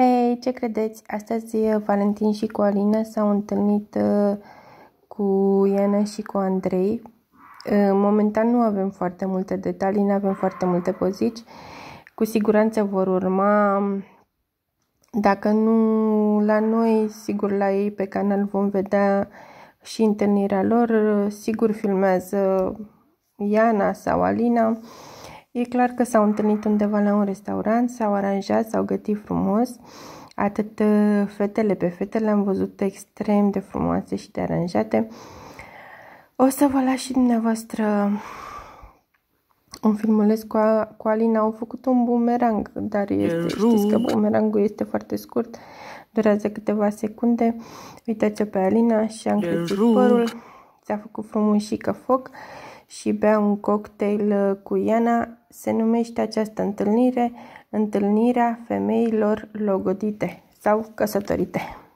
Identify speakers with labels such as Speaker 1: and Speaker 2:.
Speaker 1: Hei, ce credeți? Astăzi Valentin și cu Alina s-au întâlnit uh, cu Iana și cu Andrei. Uh, momentan nu avem foarte multe detalii, nu avem foarte multe pozici. Cu siguranță vor urma, dacă nu la noi, sigur la ei pe canal vom vedea și întâlnirea lor. Sigur filmează Iana sau Alina. E clar că s-au întâlnit undeva la un restaurant, s-au aranjat, s-au gătit frumos. Atât uh, fetele pe fete le-am văzut extrem de frumoase și de aranjate. O să vă las și dumneavoastră un filmuleț cu, cu Alina. Au făcut un bumerang, dar este, știți că bumerangul este foarte scurt, durează câteva secunde. Uitați-o pe Alina și am crețit părul. S-a făcut frumos și că foc și bea un cocktail uh, cu Iana, se numește această întâlnire întâlnirea femeilor logodite sau căsătorite.